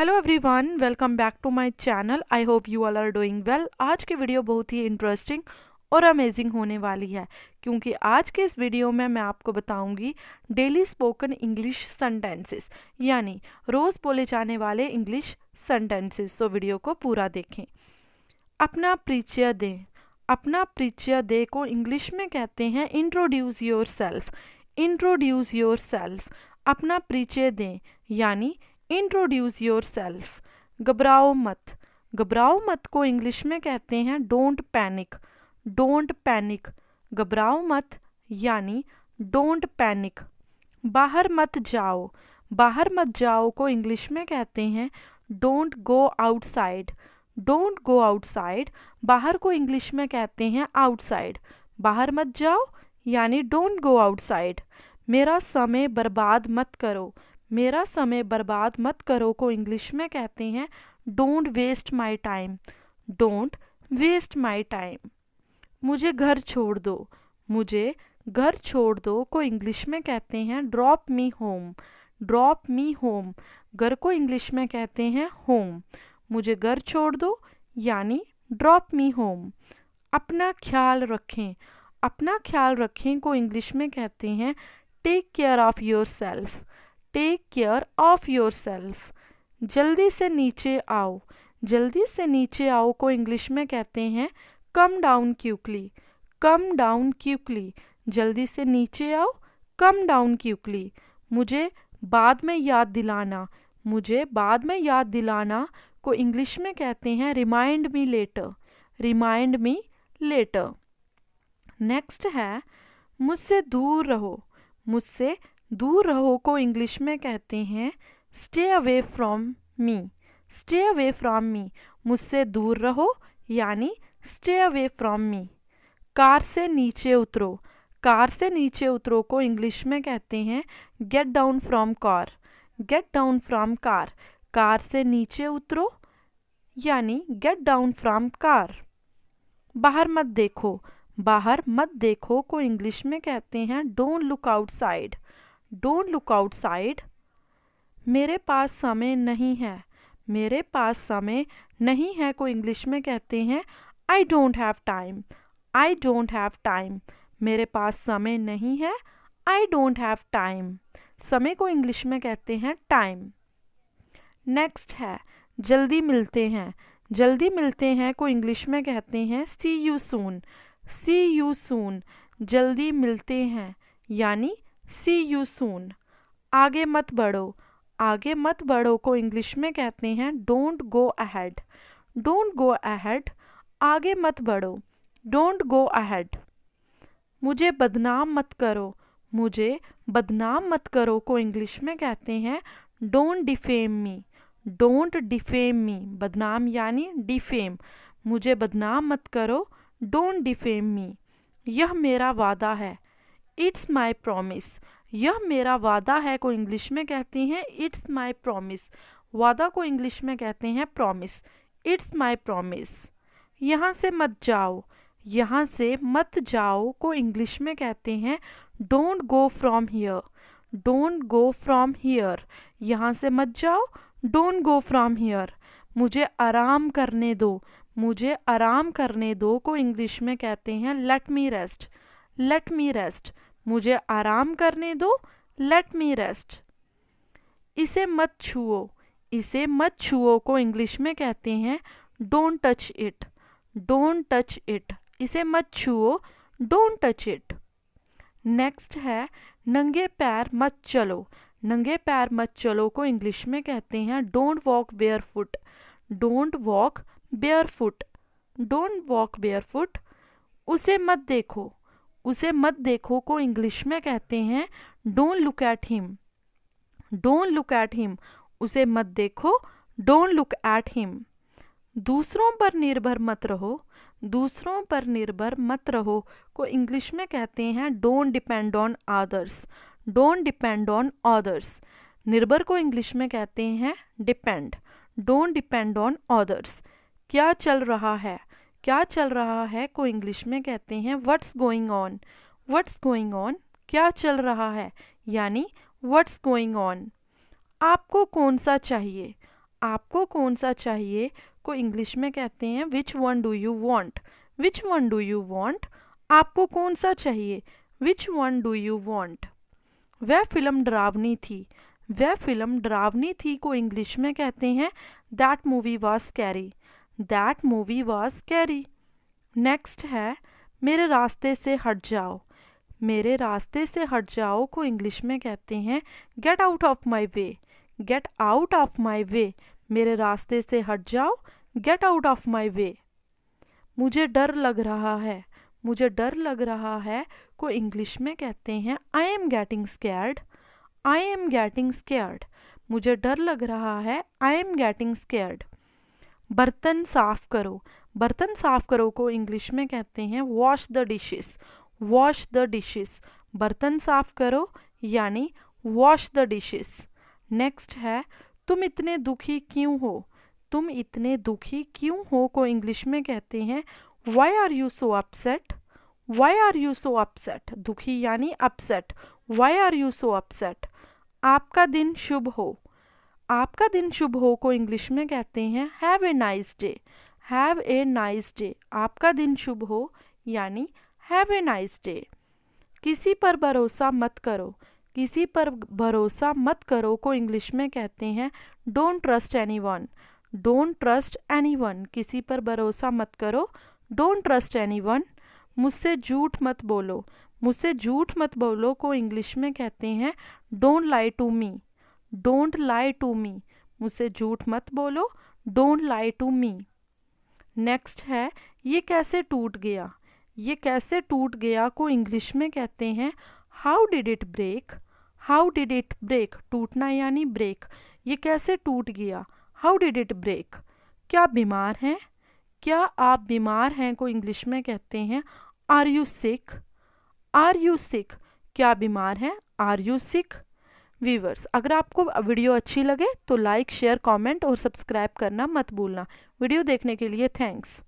hello everyone welcome back to my channel I hope you all are doing well आज की video बहुत ही interesting और amazing होने वाली है क्योंकि आज के इस वीडियो में मैं आपको बताऊंगी डेली स्पोकन इंग्लिश सेंटेंसेस यानी रोज़ बोले जाने वाले इंग्लिश सेंटेंसेस तो वीडियो को पूरा देखें अपना परिचय दें अपना परिचय दे को इंग्लिश में कहते हैं introduce yourself introduce yourself अपना परिचय दें यानी इंट्रोड्यूस योर सेल्फ घबराओ मत घबराओ मत को इंग्लिश में कहते हैं डोंट पैनिक डोंट पैनिक घबराओ मत यानी डोंट पैनिक बाहर मत जाओ बाहर मत जाओ को इंग्लिश में कहते हैं don't go outside don't go outside बाहर को इंग्लिश में कहते हैं आउटसाइड बाहर मत जाओ यानी डोंट गो आउटसाइड मेरा समय बर्बाद मत करो मेरा समय बर्बाद मत करो को इंग्लिश में कहते हैं don't waste my time don't waste my time मुझे घर छोड़ दो मुझे घर छोड़ दो को इंग्लिश में कहते हैं drop me home drop me home घर को इंग्लिश में कहते हैं होम मुझे घर छोड़ दो यानी ड्रॉप मी होम अपना ख्याल रखें अपना ख्याल रखें को इंग्लिश में कहते हैं take care of yourself take care of yourself जल्दी से नीचे आओ जल्दी से नीचे आओ को इंग्लिश में कहते हैं come down quickly come down quickly जल्दी से नीचे आओ कम डाउन क्यूकली मुझे बाद में याद दिलाना मुझे बाद में याद दिलाना को इंग्लिश में कहते हैं remind me later remind me later next है मुझसे दूर रहो मुझसे दूर रहो को इंग्लिश में कहते हैं stay away from me stay away from me मुझसे दूर रहो यानी stay away from me car से नीचे उतरो कार से नीचे उतरो को इंग्लिश में कहते हैं get down from car get down from car car से नीचे उतरो यानी गेट डाउन फ्रॉम कार बाहर मत देखो बाहर मत देखो को इंग्लिश में कहते हैं don't look outside don't look outside मेरे पास समय नहीं है मेरे पास समय नहीं है को इंग्लिश में कहते हैं I don't have time I don't have time मेरे पास समय नहीं है आई डोंट हैव टाइम समय को इंग्लिश में कहते हैं टाइम नेक्स्ट है जल्दी मिलते हैं जल्दी मिलते हैं को इंग्लिश में कहते हैं सी you soon C you soon जल्दी मिलते हैं यानी सी यू सून आगे मत बढ़ो आगे मत बढ़ो को इंग्लिश में कहते हैं don't go ahead don't go ahead आगे मत बढ़ो डोंट गो अहेड मुझे बदनाम मत करो मुझे बदनाम मत करो को इंग्लिश में कहते हैं don't defame me don't defame me बदनाम यानी डिफेम मुझे बदनाम मत करो डोंट डिफेम मी यह मेरा वादा है इट्स माई प्रोमिस यह मेरा वादा है को इंग्लिश में कहते हैं इट्स माई प्रोमिस वादा को इंग्लिश में कहते हैं प्रॉमिस इट्स माई प्रॉमिस यहाँ से मत जाओ यहाँ से मत जाओ को इंग्लिश में कहते हैं don't go from here don't go from here यहाँ से मत जाओ डोंट गो फ्रॉम हियर मुझे आराम करने दो मुझे आराम करने दो को इंग्लिश में कहते हैं let me rest let me rest मुझे आराम करने दो लेट मी रेस्ट इसे मत छुओ इसे मत छुओ को इंग्लिश में कहते हैं don't touch it don't touch it इसे मत छुओ डोंट टच इट नेक्स्ट है नंगे पैर मत चलो नंगे पैर मत चलो को इंग्लिश में कहते हैं don't walk barefoot don't walk barefoot don't walk barefoot उसे मत देखो उसे मत देखो को इंग्लिश में कहते हैं don't look at him don't look at him उसे मत देखो डोंट लुक एट हिम दूसरों पर निर्भर मत रहो दूसरों पर निर्भर मत रहो को इंग्लिश में कहते हैं don't depend on others don't depend on others निर्भर को इंग्लिश में कहते हैं depend don't depend on others क्या चल रहा है क्या चल रहा है को इंग्लिश में कहते हैं what's going on what's going on क्या चल रहा है यानी व्हाट्स गोइंग ऑन आपको कौन सा चाहिए आपको कौन सा चाहिए को इंग्लिश में कहते हैं which one do you want which one do you want आपको कौन सा चाहिए which one do you want वह फिल्म डरावनी थी वह फिल्म डरावनी थी को इंग्लिश में कहते हैं that movie was scary that movie was scary next है मेरे रास्ते से हट जाओ मेरे रास्ते से हट जाओ को इंग्लिश में कहते हैं get out of my way get out of my way मेरे रास्ते से हट जाओ get out of my way मुझे डर लग रहा है मुझे डर लग रहा है को इंग्लिश में कहते हैं I am getting scared I am getting scared मुझे डर लग रहा है आई एम गेटिंग स्केयर्ड बर्तन साफ़ करो बर्तन साफ़ करो को इंग्लिश में कहते हैं wash the dishes wash the dishes बर्तन साफ़ करो यानी वॉश द डिशेस नेक्स्ट है तुम इतने दुखी क्यों हो तुम इतने दुखी क्यों हो को इंग्लिश में कहते हैं why are you so upset why are you so upset दुखी यानी upset why are you so upset आपका दिन शुभ हो आपका दिन शुभ हो को इंग्लिश में कहते हैं have a nice day have a nice day आपका दिन शुभ हो यानी हैव ए नाइस डे किसी पर भरोसा मत करो किसी पर भरोसा मत करो को इंग्लिश में कहते हैं don't trust anyone don't trust anyone किसी पर भरोसा मत करो डोंट ट्रस्ट एनी वन मुझसे झूठ मत बोलो मुझसे झूठ मत बोलो को इंग्लिश में कहते हैं don't lie to me don't lie to me मुझसे झूठ मत बोलो don't lie to me next है ये कैसे टूट गया ये कैसे टूट गया को इंग्लिश में कहते हैं how did it break how did it break टूटना यानी ब्रेक ये कैसे टूट गया हाउ डिड इट ब्रेक क्या बीमार हैं क्या आप बीमार हैं को इंग्लिश में कहते हैं are you sick are you sick क्या बीमार हैं आर यू सिख व्यूवर्स अगर आपको वीडियो अच्छी लगे तो लाइक शेयर कमेंट और सब्सक्राइब करना मत भूलना वीडियो देखने के लिए थैंक्स